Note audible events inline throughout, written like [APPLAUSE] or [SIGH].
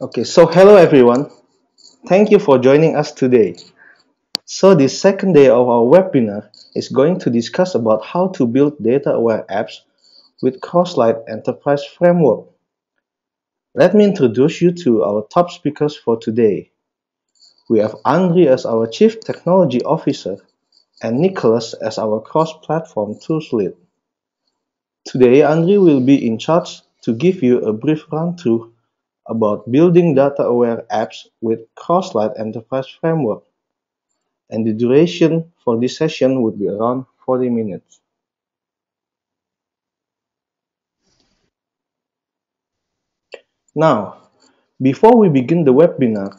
Okay, so hello everyone. Thank you for joining us today. So the second day of our webinar is going to discuss about how to build data-aware apps with Crosslight Enterprise Framework. Let me introduce you to our top speakers for today. We have Andre as our Chief Technology Officer and Nicholas as our cross-platform tools lead. Today, Andre will be in charge to give you a brief run-through about building data-aware apps with Crosslight Enterprise Framework. And the duration for this session would be around 40 minutes. Now, before we begin the webinar,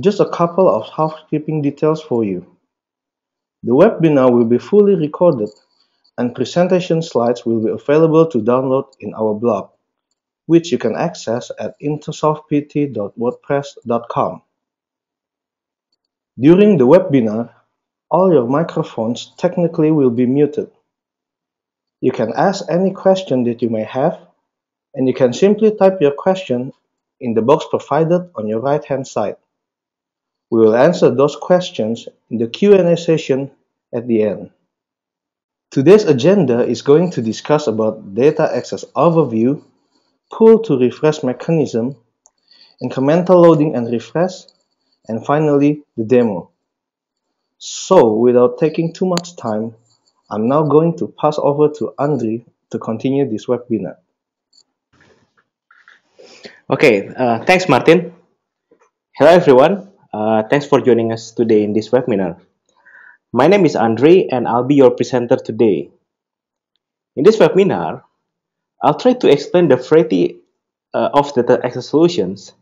just a couple of housekeeping details for you. The webinar will be fully recorded and presentation slides will be available to download in our blog which you can access at intersoftpt.wordpress.com. During the webinar, all your microphones technically will be muted. You can ask any question that you may have, and you can simply type your question in the box provided on your right-hand side. We will answer those questions in the Q&A session at the end. Today's agenda is going to discuss about data access overview cool to refresh mechanism, incremental loading and refresh, and finally the demo. So without taking too much time, I'm now going to pass over to Andre to continue this webinar. Okay, uh, thanks Martin. Hello everyone, uh, thanks for joining us today in this webinar. My name is Andre and I'll be your presenter today. In this webinar, I'll try to explain the variety uh, of data access solutions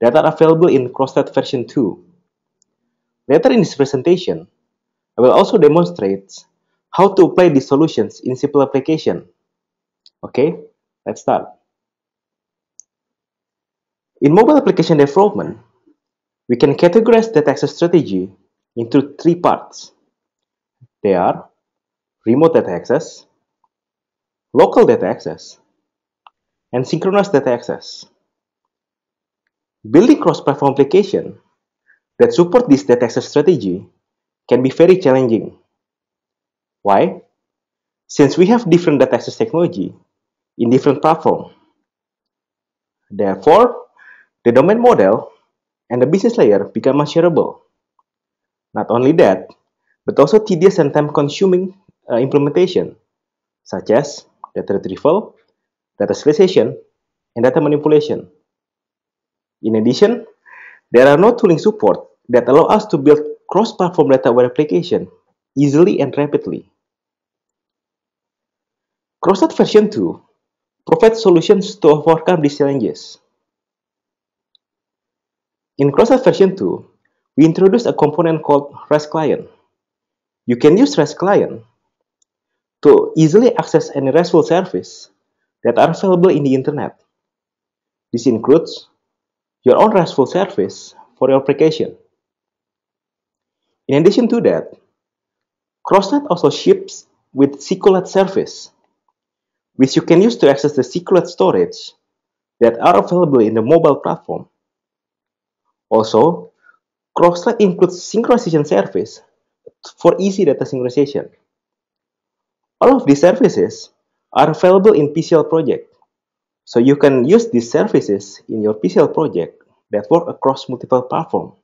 that are available in CrossNet version 2. Later in this presentation, I will also demonstrate how to apply these solutions in simple application. Okay, let's start. In mobile application development, we can categorize data access strategy into three parts. They are remote data access, local data access, and synchronous data access. Building cross-platform applications that support this data access strategy can be very challenging. Why? Since we have different data access technology in different platforms. Therefore, the domain model and the business layer become unshareable. Not only that, but also tedious and time-consuming uh, implementation, such as data retrieval, data serialization and data manipulation. In addition, there are no tooling support that allow us to build cross-platform data application easily and rapidly. CrossNet version 2 provides solutions to overcome these challenges. In CrossNet version 2, we introduced a component called REST client. You can use REST client to easily access any RESTful service that are available in the internet. This includes your own RESTful service for your application. In addition to that, CrossNet also ships with SQLite service, which you can use to access the SQLite storage that are available in the mobile platform. Also, CrossNet includes synchronization service for easy data synchronization. All of these services are available in PCL project. So you can use these services in your PCL project that work across multiple platforms.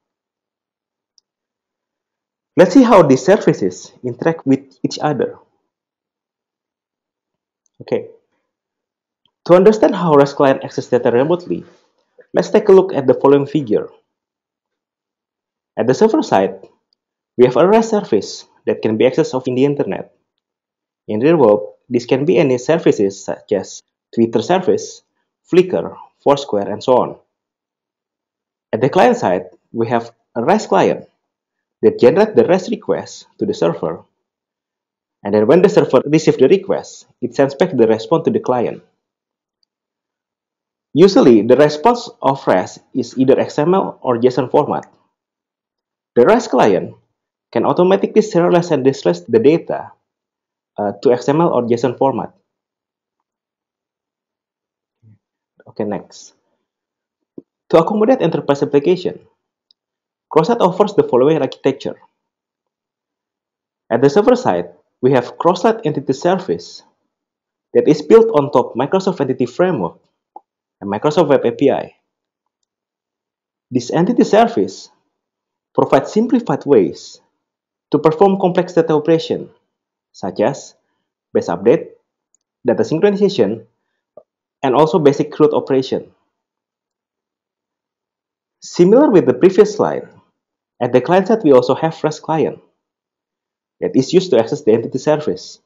Let's see how these services interact with each other. Okay. To understand how REST client accesses data remotely, let's take a look at the following figure. At the server side, we have a REST service that can be accessed off in the internet. In real world, this can be any services such as Twitter service, Flickr, Foursquare, and so on. At the client side, we have a REST client that generates the REST request to the server. And then when the server receives the request, it sends back the response to the client. Usually, the response of REST is either XML or JSON format. The REST client can automatically serialize and deserialize the data uh, to XML or JSON format. Okay, next. To accommodate enterprise application, CrossNet offers the following architecture. At the server side, we have CrossNet Entity Service that is built on top Microsoft Entity Framework and Microsoft Web API. This entity service provides simplified ways to perform complex data operation such as base update, data synchronization, and also basic CRUD operation. Similar with the previous slide, at the client side we also have REST client that is used to access the entity service.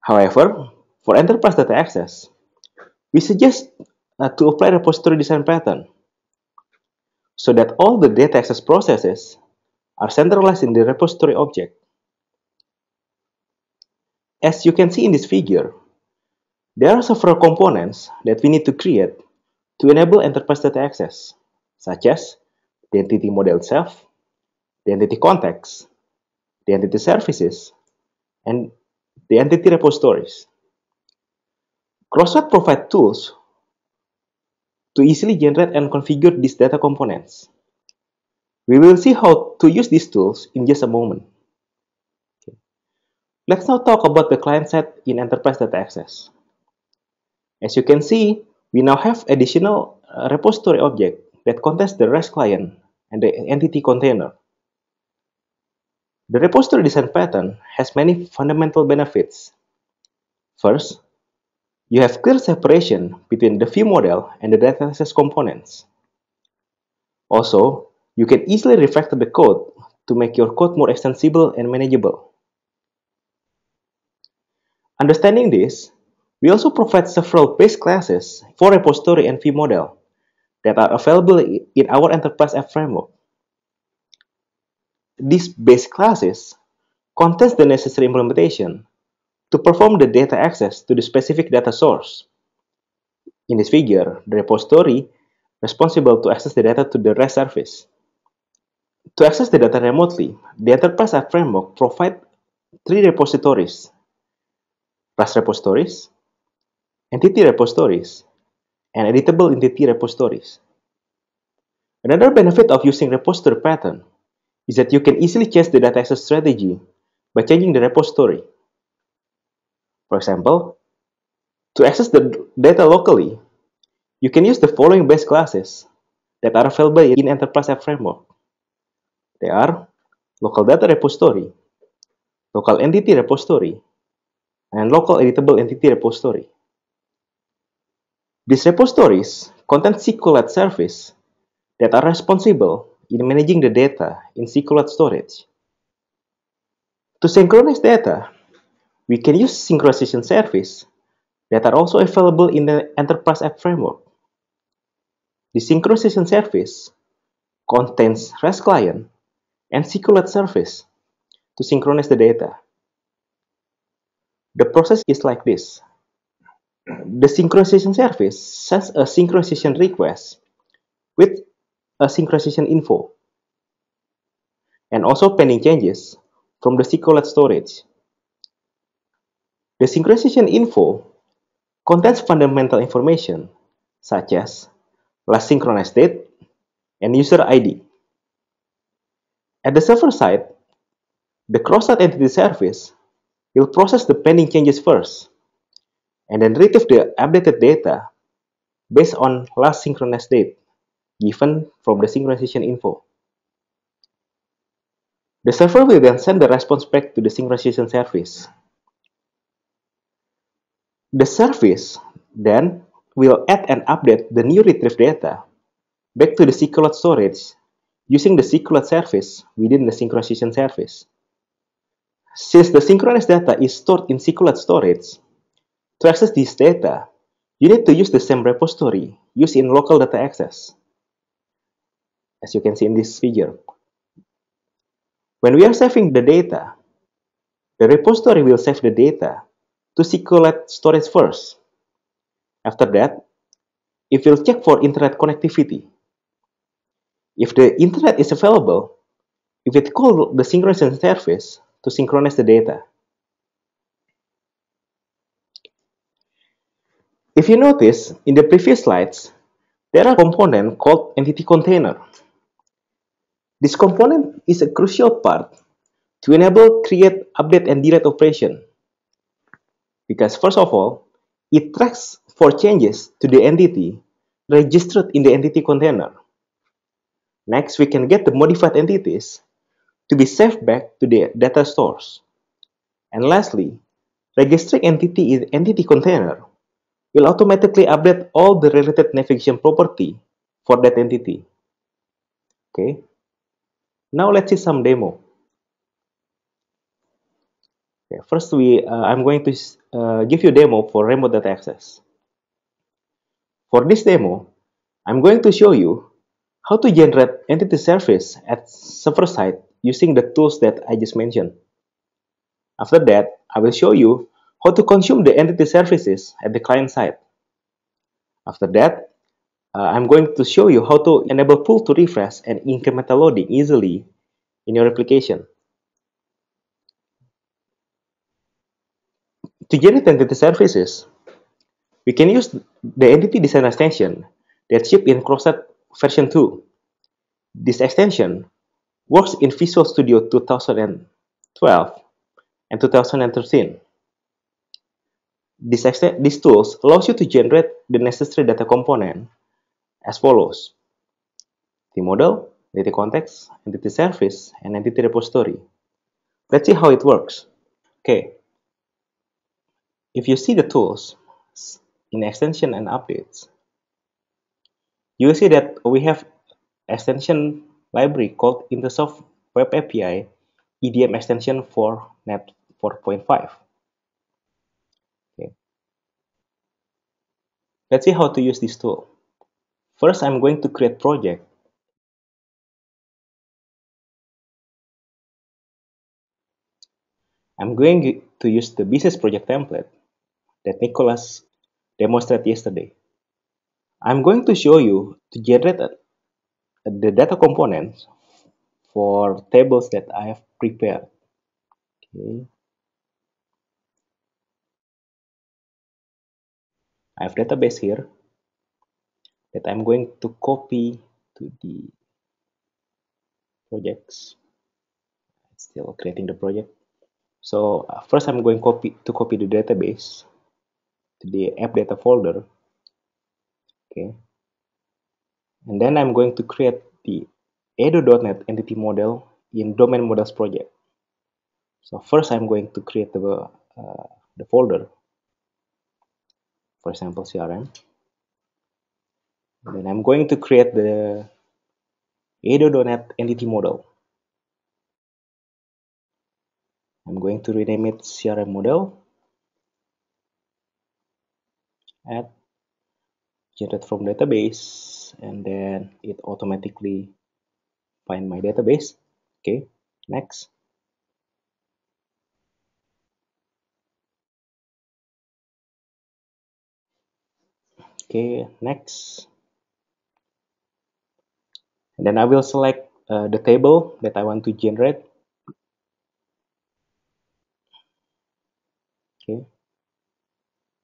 However, for enterprise data access, we suggest uh, to apply repository design pattern so that all the data access processes are centralized in the repository object. As you can see in this figure, there are several components that we need to create to enable enterprise data access, such as the entity model itself, the entity context, the entity services, and the entity repositories. CrossFed provides tools to easily generate and configure these data components. We will see how to use these tools in just a moment. Let's now talk about the client side in Enterprise Data Access. As you can see, we now have additional uh, repository object that contains the REST client and the entity container. The repository design pattern has many fundamental benefits. First, you have clear separation between the view model and the data access components. Also, you can easily refactor the code to make your code more extensible and manageable. Understanding this, we also provide several base classes for repository and view model that are available in our enterprise app framework. These base classes contains the necessary implementation to perform the data access to the specific data source. In this figure, the repository responsible to access the data to the REST service. To access the data remotely, the Enterprise App Framework provides three repositories plus repositories, entity repositories, and editable entity repositories. Another benefit of using repository pattern is that you can easily change the data access strategy by changing the repository. For example, to access the data locally, you can use the following base classes that are available in Enterprise App Framework. They are Local Data Repository, Local Entity Repository, and local editable entity repository. These repositories contain SQLite service that are responsible in managing the data in SQLite storage. To synchronize data, we can use synchronization service that are also available in the Enterprise App Framework. The synchronization service contains REST client and SQLite service to synchronize the data. The process is like this. The synchronization service sends a synchronization request with a synchronization info and also pending changes from the SQLite storage. The synchronization info contains fundamental information such as last synchronized date and user ID. At the server side, the cross-site entity service will process the pending changes first and then retrieve the updated data based on last synchronous date given from the synchronization info. The server will then send the response back to the synchronization service. The service then will add and update the new retrieved data back to the SQLite storage using the SQLite service within the synchronization service. Since the synchronized data is stored in SQLite storage, to access this data, you need to use the same repository used in local data access. As you can see in this figure. When we are saving the data, the repository will save the data to SQLite storage first. After that, it will check for internet connectivity. If the internet is available, it will call the synchronization service to synchronize the data. If you notice, in the previous slides, there are component called entity container. This component is a crucial part to enable create, update, and delete operation. Because first of all, it tracks for changes to the entity registered in the entity container. Next, we can get the modified entities to be saved back to the data source. And lastly, registering entity in entity container will automatically update all the related navigation property for that entity. Okay. Now let's see some demo. Okay, first, we uh, I'm going to uh, give you demo for remote data access. For this demo, I'm going to show you how to generate entity service at server side using the tools that I just mentioned. After that, I will show you how to consume the entity services at the client side. After that, uh, I'm going to show you how to enable pull to refresh and incremental loading easily in your application. To generate entity services, we can use the entity design extension that shipped in CrossFit version 2. This extension works in Visual Studio 2012 and 2013. These, these tools allows you to generate the necessary data component as follows. The model, data context, entity service, and entity repository. Let's see how it works. Okay. If you see the tools in extension and updates, you will see that we have extension library called Intersoft Web API EDM extension for .NET 4.5. Okay. Let's see how to use this tool. First, I'm going to create project. I'm going to use the business project template that Nicholas demonstrated yesterday. I'm going to show you to generate the data components for tables that I have prepared. Okay. I have database here that I'm going to copy to the projects. still creating the project. So uh, first I'm going copy to copy the database to the app data folder. Okay. And then I'm going to create the edu.net entity model in domain models project. So first I'm going to create the, uh, the folder, for example CRM. And then I'm going to create the edu.net entity model. I'm going to rename it CRM model. Add generate from database and then it automatically find my database okay next okay next and then I will select uh, the table that I want to generate okay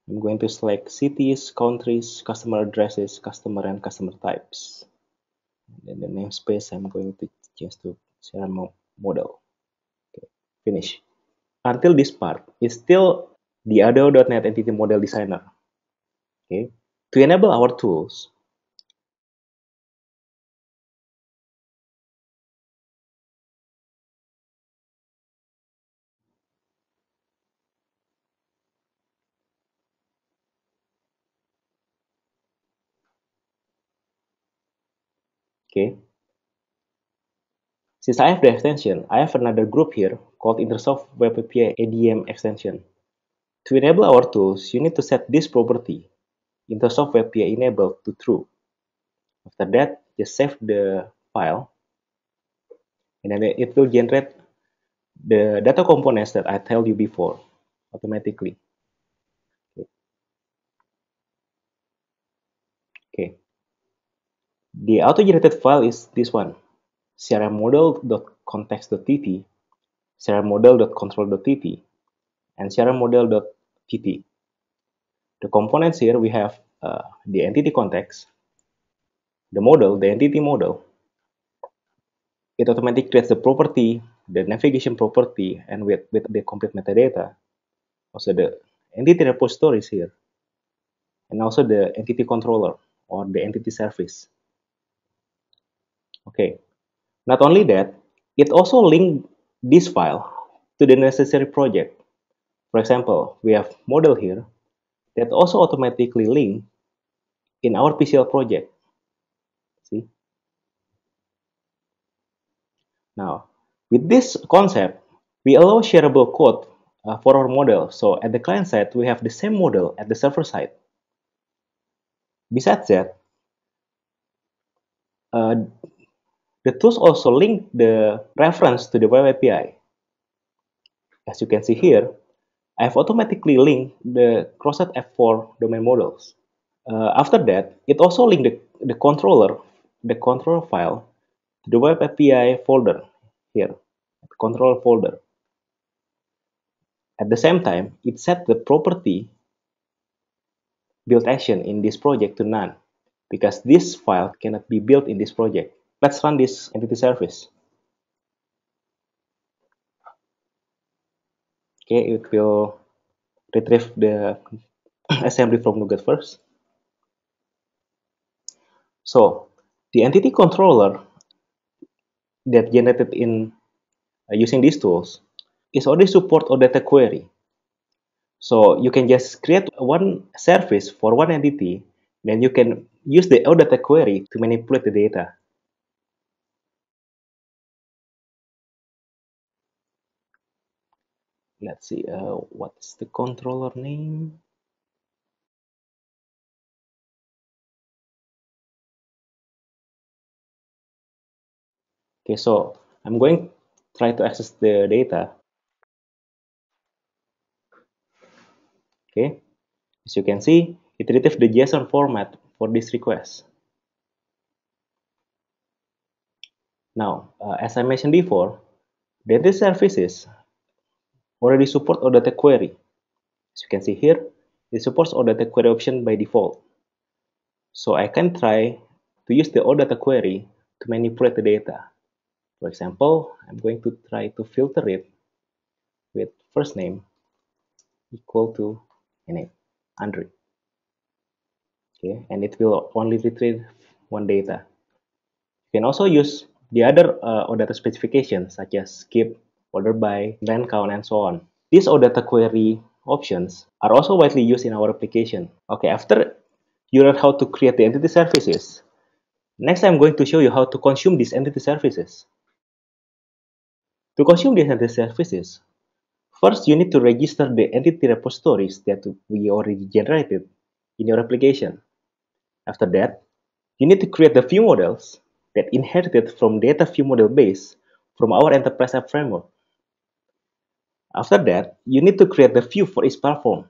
I'm going to select cities, countries, customer addresses, customer and customer types. And then the namespace I'm going to change to CRM model. Okay, finish. Until this part is still the other Entity Model Designer. Okay. To enable our tools, Okay. Since I have the extension, I have another group here called Intersoft Web API ADM extension. To enable our tools, you need to set this property, Intersoft Web API enable to true. After that, just save the file, and then it will generate the data components that I tell you before automatically. Okay. okay. The auto-generated file is this one, crmmodel.context.tt, crmmodel.control.tt, and crmmodel.tt. The components here we have uh, the entity context, the model, the entity model. It automatically creates the property, the navigation property, and with, with the complete metadata. Also the entity repositories here, and also the entity controller or the entity service. Okay. Not only that, it also link this file to the necessary project. For example, we have model here that also automatically link in our PCL project. See? Now, with this concept, we allow shareable code uh, for our model. So at the client side, we have the same model at the server side. Besides that, uh, the tools also link the reference to the web API. As you can see here, I have automatically linked the Crosset F4 domain models. Uh, after that, it also linked the, the controller, the controller file, to the web API folder here, the controller folder. At the same time, it set the property build action in this project to none because this file cannot be built in this project. Let's run this entity service. Okay, it will retrieve the [COUGHS] assembly from Nougat first. So the entity controller that generated in uh, using these tools is already support or data query. So you can just create one service for one entity, then you can use the OData query to manipulate the data. let's see uh, what's the controller name okay so I'm going try to access the data okay as you can see it retrieved the JSON format for this request now uh, as I mentioned before data services already support OData query. As you can see here, it supports OData query option by default. So I can try to use the OData query to manipulate the data. For example, I'm going to try to filter it with first name equal to name, Andre. Okay, and it will only retrieve one data. You can also use the other uh, specification such as skip, Ordered by, land count, and so on. These order data query options are also widely used in our application. Okay, after you learn how to create the entity services, next I'm going to show you how to consume these entity services. To consume these entity services, first you need to register the entity repositories that we already generated in your application. After that, you need to create the view models that inherited from data view model base from our enterprise app framework. After that, you need to create the view for each platform.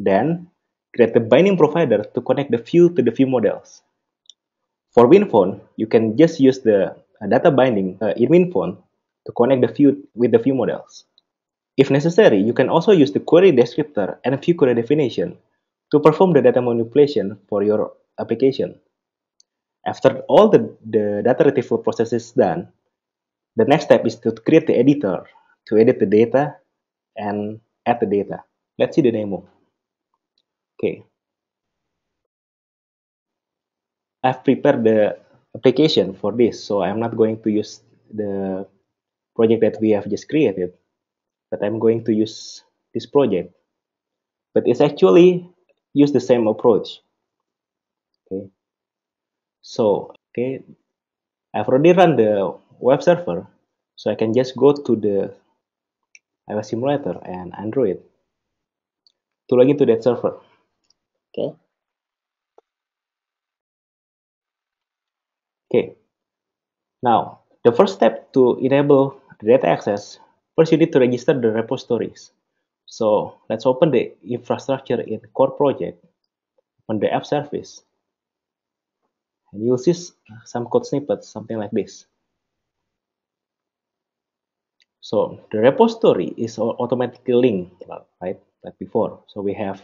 Then, create the binding provider to connect the view to the view models. For WinPhone, you can just use the uh, data binding uh, in WinPhone to connect the view with the view models. If necessary, you can also use the query descriptor and view query definition to perform the data manipulation for your application. After all the, the data retrieval process is done, the next step is to create the editor to edit the data and add the data. Let's see the demo. Okay. I've prepared the application for this, so I'm not going to use the project that we have just created, but I'm going to use this project. But it's actually use the same approach. Okay. So, okay, I've already run the web server, so I can just go to the iOS Simulator, and Android. To login to that server. Okay. Okay. Now, the first step to enable the data access, first you need to register the repositories. So let's open the infrastructure in core project, on the app service. And you'll see some code snippets, something like this. So the repository is automatically linked, right? Like before. So we have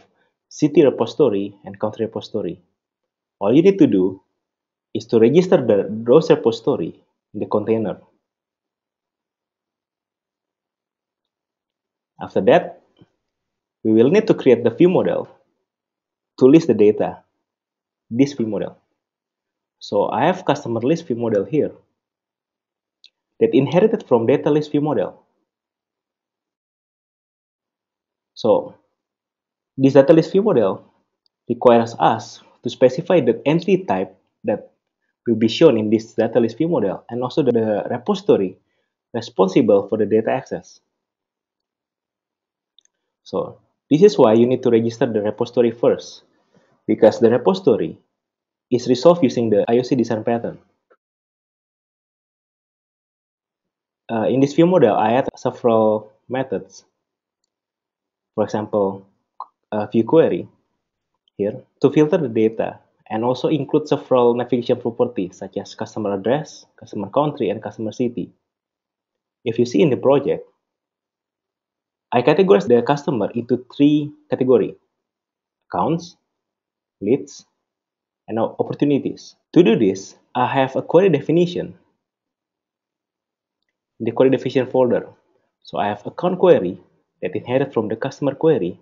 city repository and country repository. All you need to do is to register the, those repository in the container. After that, we will need to create the view model to list the data, this view model. So I have customer list view model here that inherited from data list view model. So this data list view model requires us to specify the entry type that will be shown in this data list view model and also the repository responsible for the data access. So this is why you need to register the repository first because the repository is resolved using the IOC design pattern. Uh, in this view model, I add several methods. For example, a view query here to filter the data and also include several navigation properties such as customer address, customer country, and customer city. If you see in the project, I categorize the customer into three categories accounts, leads, and opportunities. To do this, I have a query definition in the query definition folder. So I have account query that inherited from the customer query,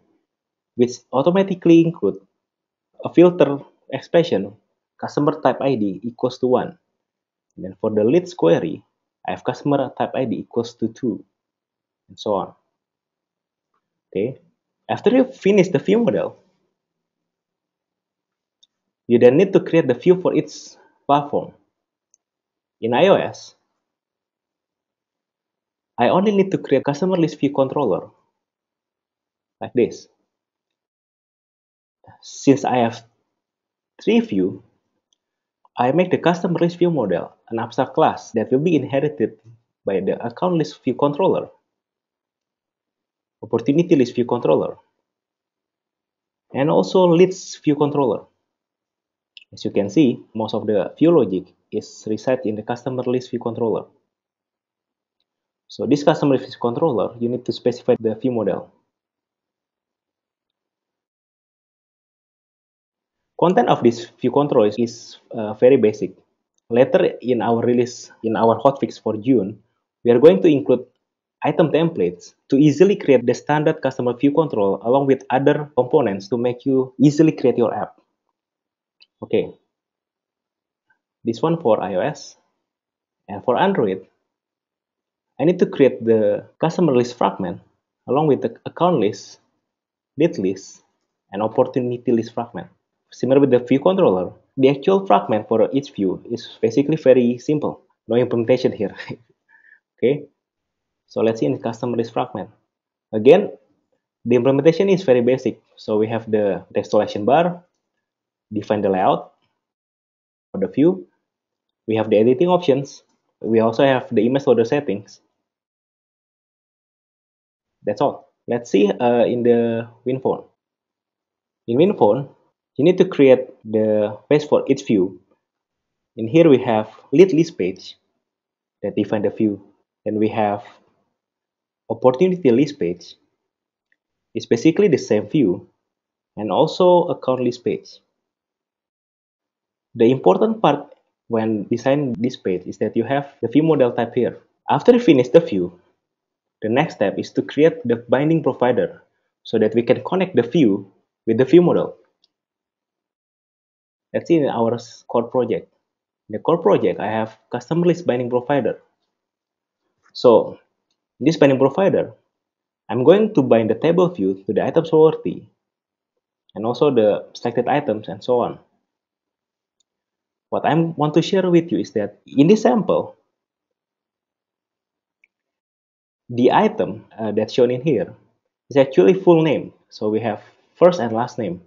which automatically include a filter expression customer type ID equals to 1. And then for the leads query, I have customer type ID equals to 2, and so on. Okay. After you finish the view model, you then need to create the view for each platform. In iOS, I only need to create customer list view controller like this. Since I have three view, I make the customer list view model an abstract class that will be inherited by the account list view controller, opportunity list view controller, and also leads view controller. As you can see, most of the view logic is reset in the customer list view controller. So this custom view controller, you need to specify the view model. Content of this view controller is uh, very basic. Later in our release, in our hotfix for June, we are going to include item templates to easily create the standard customer view control along with other components to make you easily create your app. Okay, this one for iOS and for Android, I need to create the customer list fragment along with the account list, date list, and opportunity list fragment. Similar with the view controller, the actual fragment for each view is basically very simple. No implementation here. [LAUGHS] okay, so let's see in the customer list fragment. Again, the implementation is very basic. So we have the selection bar, define the layout for the view. We have the editing options. We also have the image loader settings. That's all. Let's see uh, in the Winform. In Winform, you need to create the page for each view. In here we have lead list page that define the view. Then we have opportunity list page. It's basically the same view and also account list page. The important part when designing this page is that you have the view model type here. After you finish the view, the next step is to create the binding provider so that we can connect the view with the view model. Let's see in our core project. In the core project, I have custom list binding provider. So this binding provider, I'm going to bind the table view to the items property, and also the selected items and so on. What I want to share with you is that in this sample, the item uh, that's shown in here is actually full name. So we have first and last name.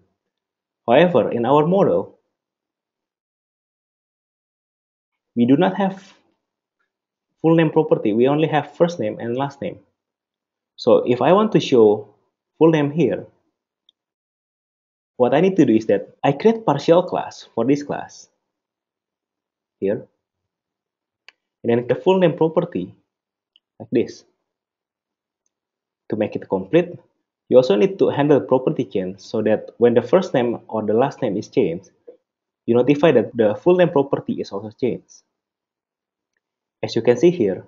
However, in our model, we do not have full name property. We only have first name and last name. So if I want to show full name here, what I need to do is that I create partial class for this class here. And then the full name property like this. To make it complete, you also need to handle property change so that when the first name or the last name is changed, you notify that the full name property is also changed. As you can see here,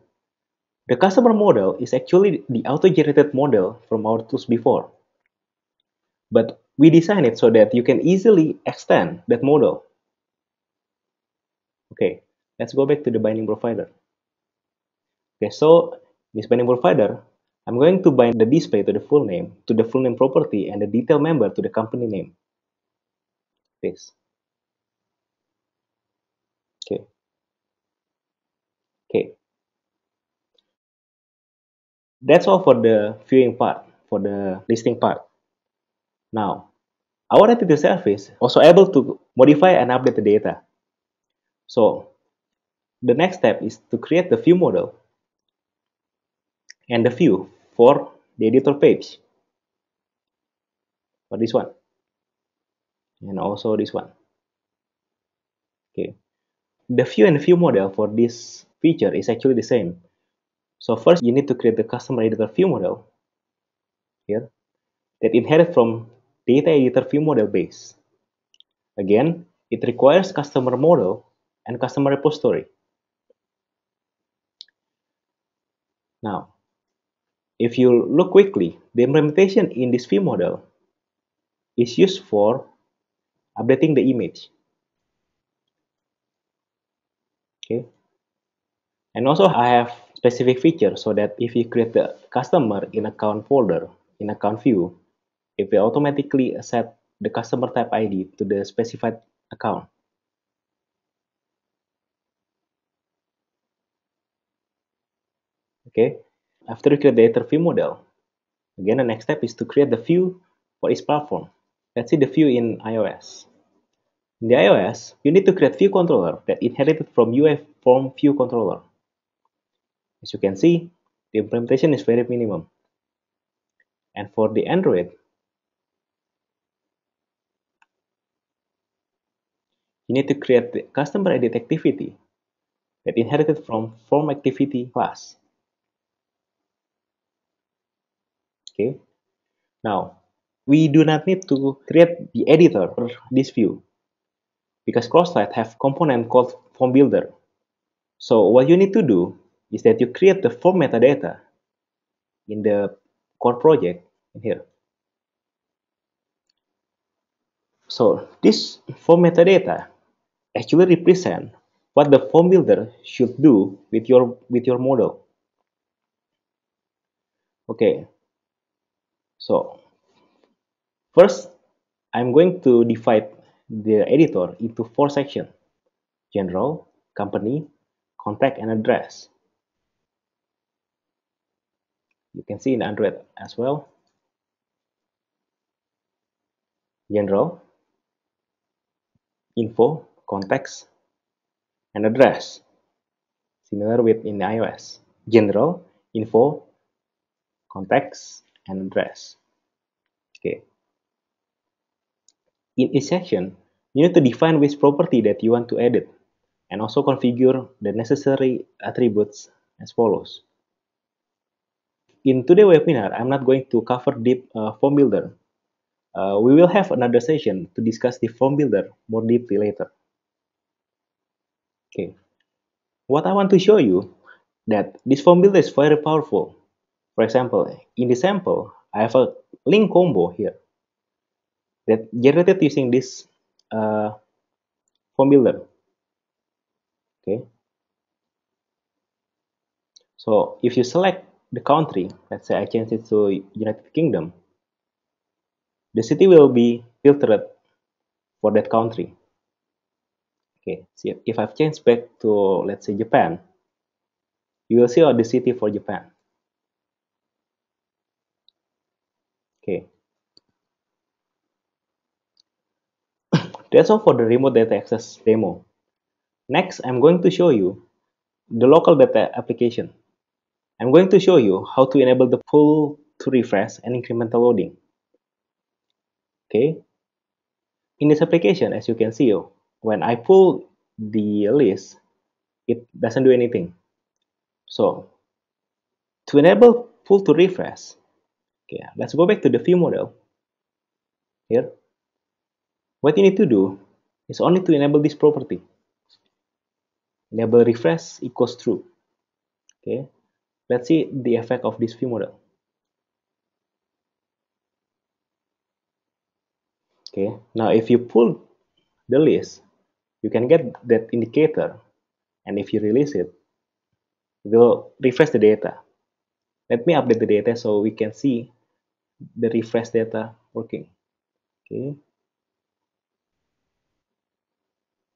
the customer model is actually the auto-generated model from our tools before. But we design it so that you can easily extend that model. Okay, let's go back to the binding provider. Okay, so this binding provider I'm going to bind the display to the full name, to the full name property, and the detail member to the company name. This. Okay. Okay. That's all for the viewing part, for the listing part. Now, our entity service also able to modify and update the data. So, the next step is to create the view model and the view for the editor page for this one and also this one okay the view and view model for this feature is actually the same so first you need to create the customer editor view model here that inherit from data editor view model base again it requires customer model and customer repository now If you look quickly, the implementation in this view model is used for updating the image. Okay. And also I have specific feature so that if you create the customer in account folder, in account view, it will automatically set the customer type ID to the specified account. Okay, After you create the view model, again the next step is to create the view for each platform. Let's see the view in iOS. In the iOS, you need to create view controller that inherited from UI form view controller. As you can see, the implementation is very minimum. And for the Android, you need to create the customer edit activity that inherited from form activity class. okay now we do not need to create the editor for this view because Crosslight have component called form builder so what you need to do is that you create the form metadata in the core project in here so this form metadata actually represent what the form builder should do with your with your model okay so first, I'm going to divide the editor into four sections, general, company, contact and address. You can see in Android as well. General, info, contacts, and address. Similar with in iOS. General, info, contacts, and okay in each section you need to define which property that you want to edit and also configure the necessary attributes as follows in today's webinar i'm not going to cover deep uh, form builder uh, we will have another session to discuss the form builder more deeply later okay what i want to show you that this form builder is very powerful for example, in this sample, I have a link combo here that generated using this uh, form builder. Okay. So if you select the country, let's say I change it to United Kingdom, the city will be filtered for that country. Okay, See, if I've changed back to let's say Japan, you will see all the city for Japan. okay that's all for the remote data access demo next i'm going to show you the local data application i'm going to show you how to enable the pull to refresh and incremental loading okay in this application as you can see when i pull the list it doesn't do anything so to enable pull to refresh Okay, let's go back to the view model. Here, what you need to do is only to enable this property. Enable refresh equals true. Okay, let's see the effect of this view model. Okay, now if you pull the list, you can get that indicator, and if you release it, it will refresh the data. Let me update the data so we can see the refresh data working. Okay.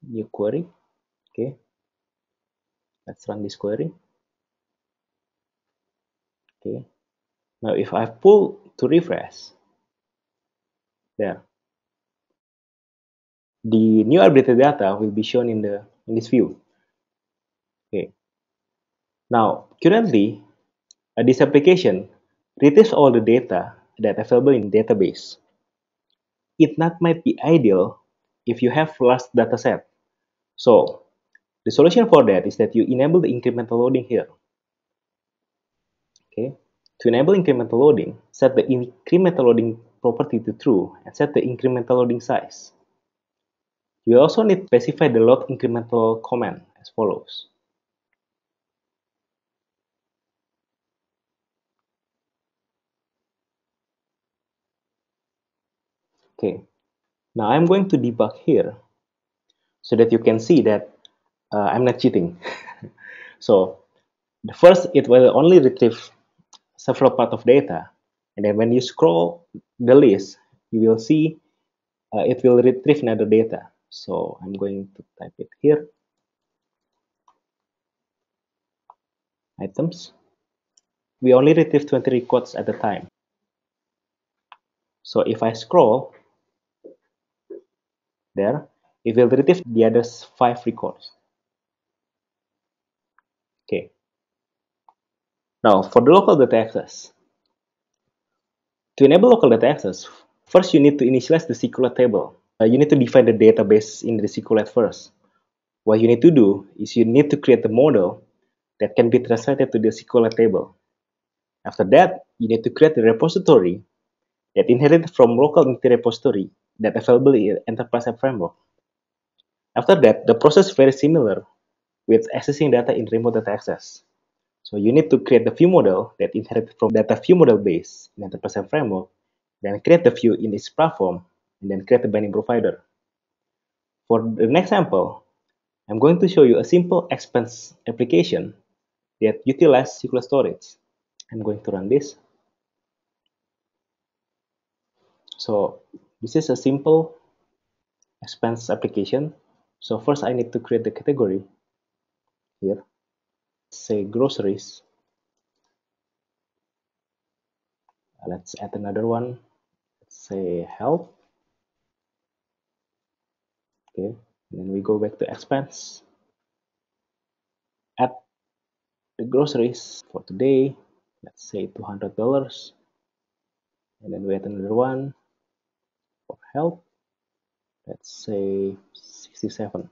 New query. Okay. Let's run this query. Okay. Now if I pull to refresh, there, the new updated data will be shown in the in this view. Okay. Now currently, uh, this application retrieves all the data That available in database. It not might be ideal if you have large dataset. So the solution for that is that you enable the incremental loading here. Okay. To enable incremental loading, set the incremental loading property to true and set the incremental loading size. You also need to specify the load incremental command as follows. Okay, now I'm going to debug here so that you can see that uh, I'm not cheating. [LAUGHS] so the first, it will only retrieve several part of data. And then when you scroll the list, you will see uh, it will retrieve another data. So I'm going to type it here. Items. We only retrieve 20 records at a time. So if I scroll, there, it will retrieve the other five records. Okay. Now for the local data access. To enable local data access, first you need to initialize the SQLite table. Uh, you need to define the database in the SQLite first. What you need to do is you need to create a model that can be translated to the SQLite table. After that, you need to create a repository that inherited from local entity repository that available in enterprise app framework. After that, the process is very similar with accessing data in remote data access. So you need to create the view model that inherited from data view model base in enterprise app framework, then create the view in its platform, and then create the binding provider. For the next example, I'm going to show you a simple expense application that utilizes SQL storage. I'm going to run this. So this is a simple expense application. So first I need to create the category here, say groceries. Let's add another one, let's say health. Okay, and then we go back to expense. Add the groceries for today, let's say $200. And then we add another one, help let's say 67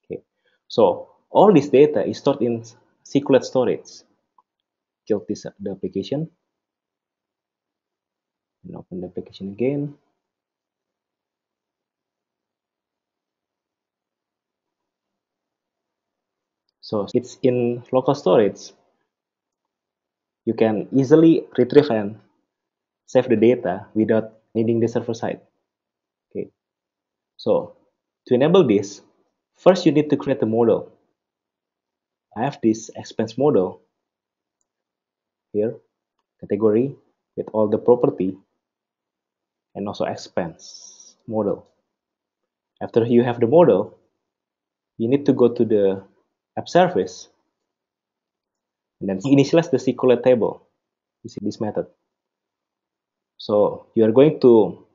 okay so all this data is stored in SQLite storage kill this the application and open the application again so it's in local storage you can easily retrieve and save the data without needing the server side okay so to enable this first you need to create a model I have this expense model here category with all the property and also expense model after you have the model you need to go to the app service and then initialize the SQL table using this method so you are going to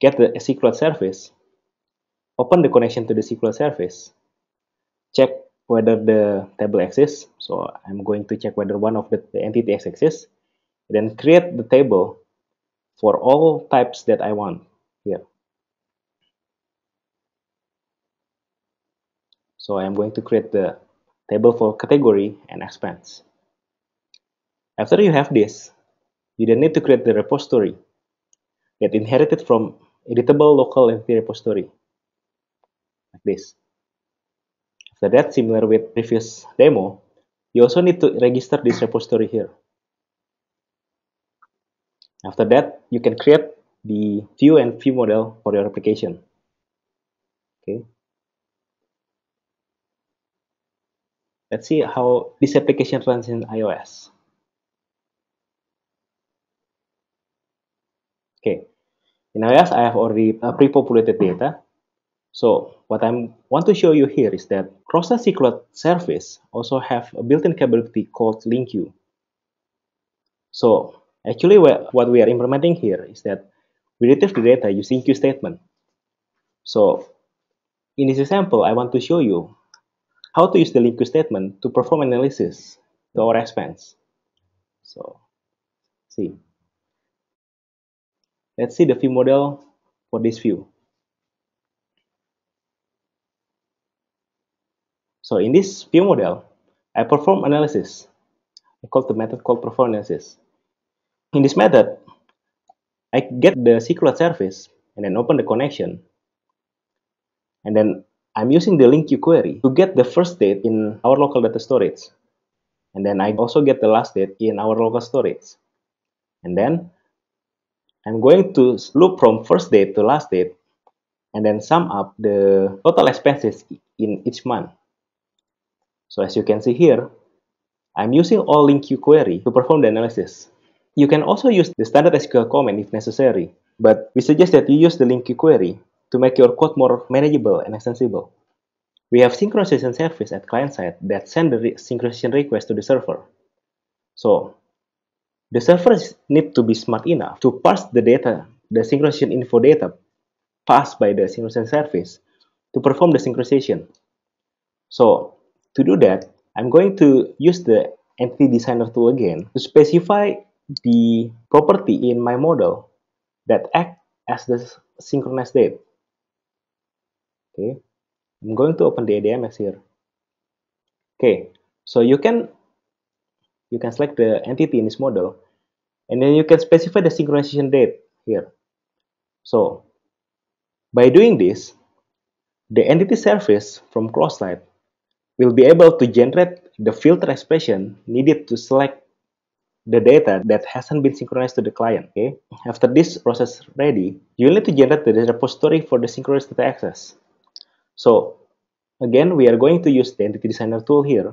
get the SQL service, open the connection to the SQL service, check whether the table exists. So I'm going to check whether one of the, the entity exists, then create the table for all types that I want here. So I'm going to create the table for category and expense. After you have this, you then need to create the repository get inherited from editable local empty repository, like this. After that, similar with previous demo, you also need to register this repository here. After that, you can create the view and view model for your application. Okay. Let's see how this application runs in iOS. Okay, In AWS, I have already uh, pre-populated data. So what I want to show you here is that Crossa Secret service also have a built-in capability called LinkU. So actually what we are implementing here is that we retrieve the data using Q statement. So in this example, I want to show you how to use the LinkU statement to perform analysis to our expense. So see. Let's see the view model for this view. So in this view model, I perform analysis. I call the method called perform analysis. In this method, I get the SQLite service and then open the connection. And then I'm using the link query to get the first date in our local data storage. And then I also get the last date in our local storage. And then I'm going to loop from first date to last date and then sum up the total expenses in each month. So as you can see here, I'm using all link query to perform the analysis. You can also use the standard SQL command if necessary, but we suggest that you use the link query to make your code more manageable and extensible. We have synchronization service at client side that send the re synchronization request to the server. So the servers need to be smart enough to parse the data, the synchronization info data passed by the synchronization service to perform the synchronization. So to do that, I'm going to use the entity designer tool again to specify the property in my model that act as the synchronized date. Okay, I'm going to open the ADMS here. Okay, so you can you can select the entity in this model and then you can specify the synchronization date here. So by doing this, the entity service from CrossLight will be able to generate the filter expression needed to select the data that hasn't been synchronized to the client. Okay? After this process ready, you need to generate the repository for the synchronous data access. So again, we are going to use the entity designer tool here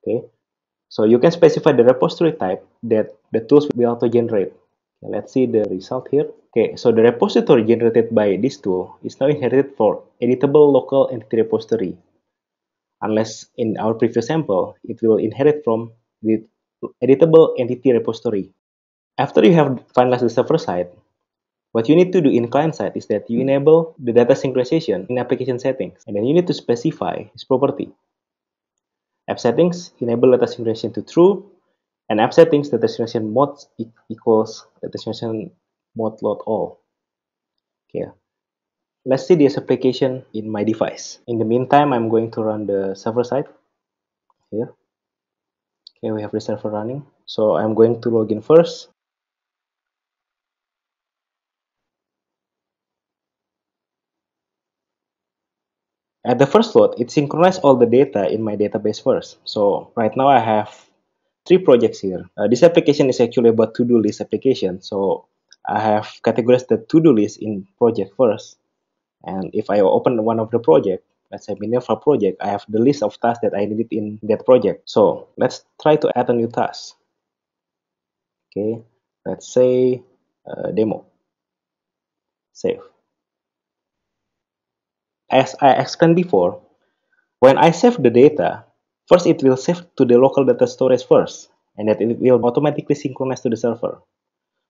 okay? So you can specify the repository type that the tools will auto-generate. Let's see the result here. Okay, so the repository generated by this tool is now inherited for editable local entity repository. Unless in our previous sample, it will inherit from the editable entity repository. After you have finalized the server side, what you need to do in client side is that you enable the data synchronization in application settings, and then you need to specify this property app settings enable data synchronization to true and app settings data synchronization mode equals data synchronization mode load all okay let's see this application in my device in the meantime i'm going to run the server side here okay we have the server running so i'm going to log in first at the first load, it synchronized all the data in my database first. So right now I have three projects here. Uh, this application is actually about to-do list application. So I have categorized the to-do list in project first. And if I open one of the project, let's say Minerva project, I have the list of tasks that I needed in that project. So let's try to add a new task. Okay, let's say uh, demo. Save. As I explained before, when I save the data, first it will save to the local data storage first, and that it will automatically synchronize to the server.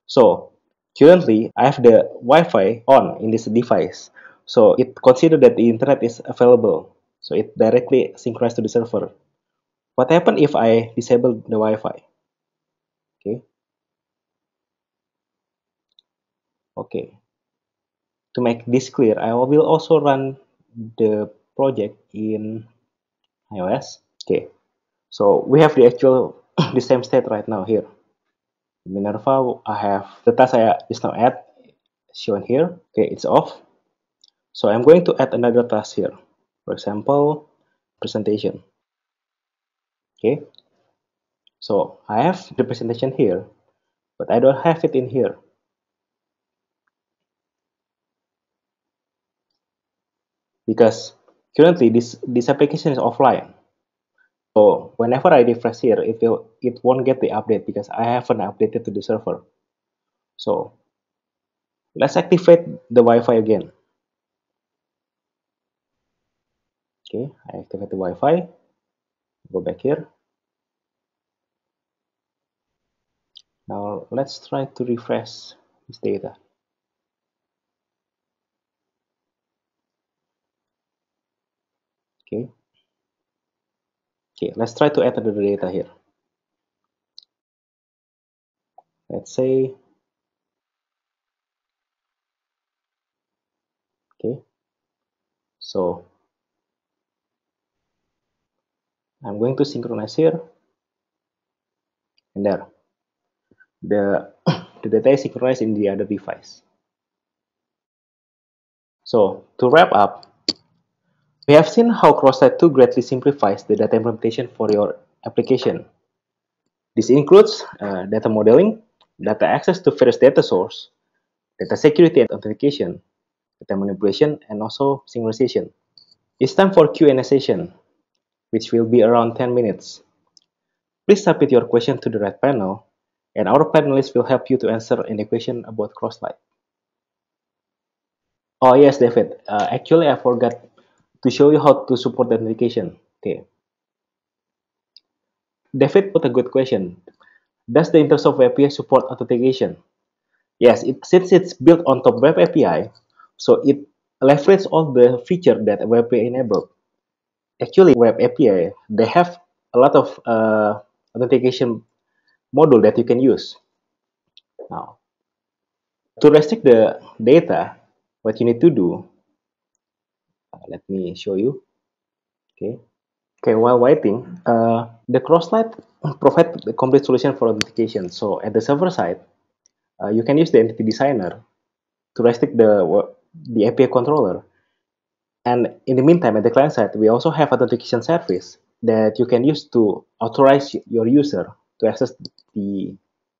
So currently, I have the Wi-Fi on in this device, so it considers that the internet is available, so it directly synchronizes to the server. What happens if I disable the Wi-Fi? Okay. Okay. To make this clear, I will also run the project in iOS okay so we have the actual [COUGHS] the same state right now here Minerva I have the task I is now add shown here okay it's off so I'm going to add another task here for example presentation okay so I have the presentation here but I don't have it in here because currently this this application is offline so whenever I refresh here it will it won't get the update because I haven't updated to the server so let's activate the Wi-Fi again okay I activate the Wi-Fi go back here now let's try to refresh this data Okay. Okay, let's try to add another data here. Let's say, okay, so I'm going to synchronize here and there. The, [COUGHS] the data is synchronized in the other device. So to wrap up, We have seen how cross-site 2 greatly simplifies the data implementation for your application. This includes uh, data modeling, data access to various data source, data security and authentication, data manipulation, and also synchronization. It's time for Q&A session, which will be around 10 minutes. Please submit your question to the right panel, and our panelists will help you to answer any question about CrossLight. Oh yes, David. Uh, actually, I forgot to show you how to support the authentication. Okay. David put a good question. Does the Intersoft Web API support authentication? Yes, it, since it's built on top Web API, so it leverages all the feature that Web API enabled. Actually, Web API, they have a lot of uh, authentication module that you can use. Now, to restrict the data, what you need to do uh, let me show you okay okay while waiting uh, the crossnet provide the complete solution for authentication so at the server side uh, you can use the entity designer to restrict the the API controller and in the meantime, at the client side, we also have authentication service that you can use to authorize your user to access the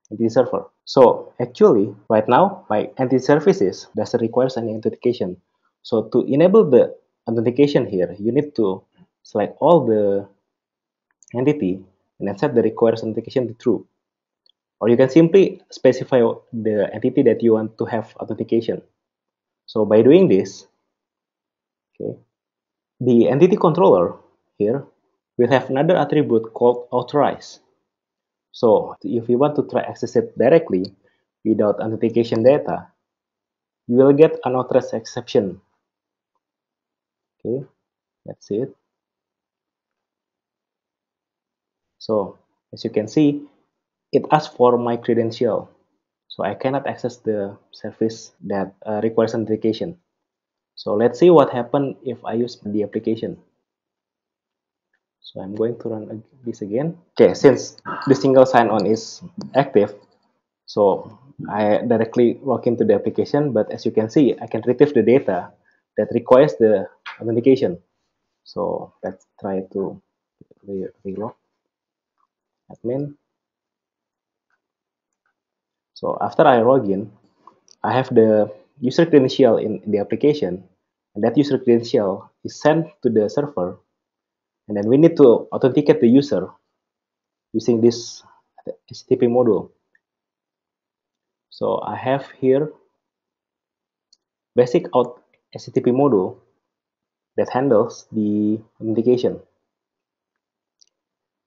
entity server. So actually, right now, my entity services doesn't require any authentication. So to enable the authentication here, you need to select all the entity and then set the required authentication to true. Or you can simply specify the entity that you want to have authentication. So by doing this, okay, the entity controller here will have another attribute called authorize. So if you want to try access it directly without authentication data, you will get an authorized exception okay let's see it so as you can see it asks for my credential so I cannot access the service that uh, requires authentication so let's see what happens if I use the application so I'm going to run this again okay since the single sign-on is active so I directly log into the application but as you can see I can retrieve the data that requires the authentication. So let's try to re admin. So after I log in, I have the user credential in, in the application, and that user credential is sent to the server, and then we need to authenticate the user using this HTTP module. So I have here basic out HTTP module that handles the authentication.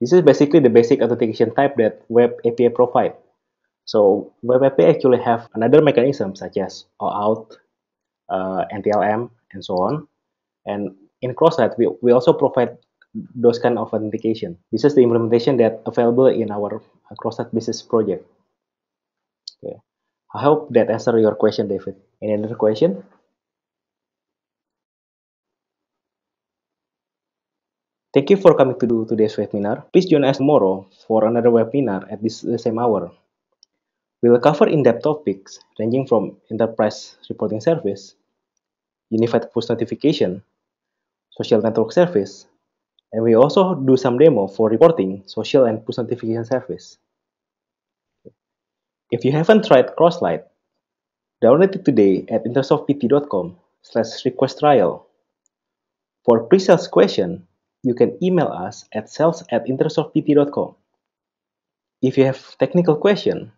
This is basically the basic authentication type that Web API provide. So Web API actually have another mechanism such as OAuth, uh, NTLM, and so on. And in CrossRite, we, we also provide those kind of authentication. This is the implementation that available in our uh, CrossRite business project. Okay. I hope that answer your question, David. Any other question? Thank you for coming to do today's webinar. Please join us tomorrow for another webinar at this the same hour. We will cover in-depth topics ranging from enterprise reporting service, unified push notification, social network service, and we also do some demo for reporting social and push notification service. If you haven't tried Crosslight, download it today at intersoftpt.com slash request trial. For pre-sales question, you can email us at sales at intersoftpt.com. If you have technical question,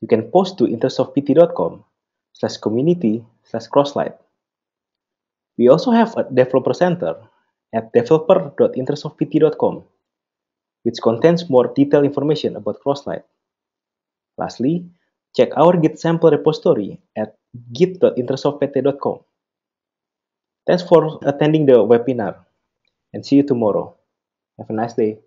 you can post to intersoftptcom slash community slash crosslight. We also have a developer center at developer.intersoftpt.com, which contains more detailed information about Crosslight. Lastly, check our Git sample repository at git.intersoftpt.com. Thanks for attending the webinar and see you tomorrow. Have a nice day.